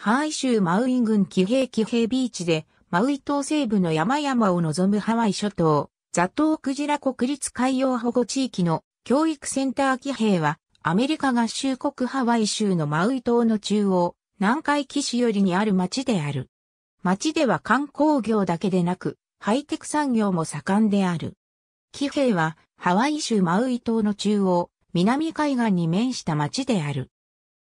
ハワイ州マウイ郡騎兵騎兵ビーチで、マウイ島西部の山々を望むハワイ諸島、ザトウクジラ国立海洋保護地域の教育センター騎兵は、アメリカ合衆国ハワイ州のマウイ島の中央、南海岸よりにある町である。町では観光業だけでなく、ハイテク産業も盛んである。騎兵は、ハワイ州マウイ島の中央、南海岸に面した町である。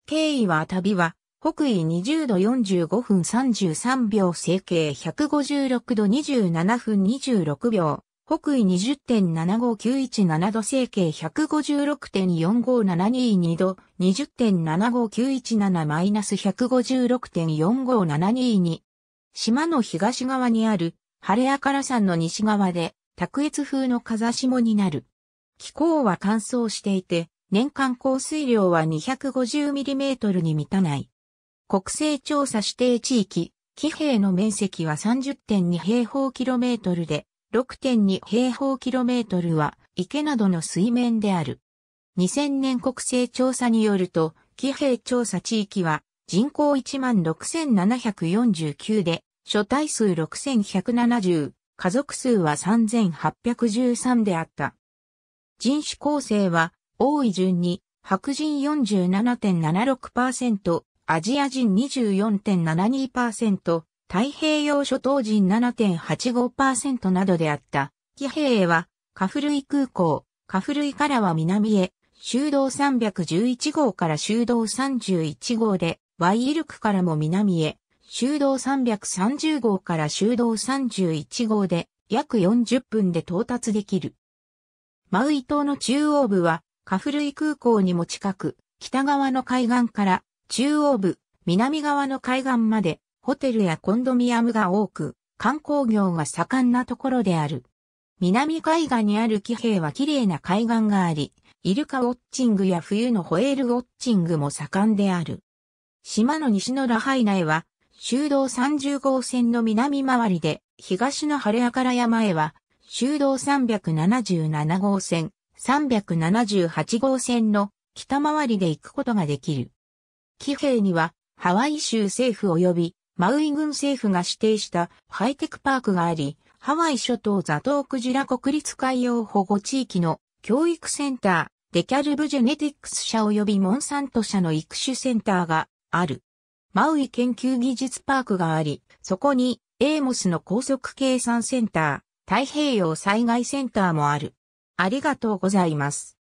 経緯は旅は、北緯20度45分33秒整形156度27分26秒。北緯20.75917度整形156.45722度20.75917 156.45722。島の東側にある、晴れから山の西側で、卓越風の風下になる。気候は乾燥していて、年間降水量は2 5 0ミリメートルに満たない。国勢調査指定地域、騎兵の面積は30.2平方キロメートルで、6.2平方キロメートルは池などの水面である。2000年国勢調査によると、騎兵調査地域は人口16,749で、所帯数6,170、家族数は3,813であった。人種構成は、多い順に、白人47.76%、アジア人24.72%、太平洋諸島人7.85%などであった。騎兵は、カフルイ空港、カフルイからは南へ、修道311号から修道31号で、ワイイルクからも南へ、修道330号から修道31号で、約40分で到達できる。マウイ島の中央部は、カフルイ空港にも近く、北側の海岸から中央部、南側の海岸まで、ホテルやコンドミアムが多く、観光業が盛んなところである。南海岸にある騎兵は綺麗な海岸があり、イルカウォッチングや冬のホエールウォッチングも盛んである。島の西のラハイナへは、修道30号線の南回りで、東の晴れ明から山へは、修道377号線、378号線の北回りで行くことができる。騎兵には、ハワイ州政府及びマウイ郡政府が指定したハイテクパークがあり、ハワイ諸島ザトウクジラ国立海洋保護地域の教育センター、デキャルブジェネティックス社及びモンサント社の育種センターがある。マウイ研究技術パークがあり、そこにエーモスの高速計算センター、太平洋災害センターもある。ありがとうございます。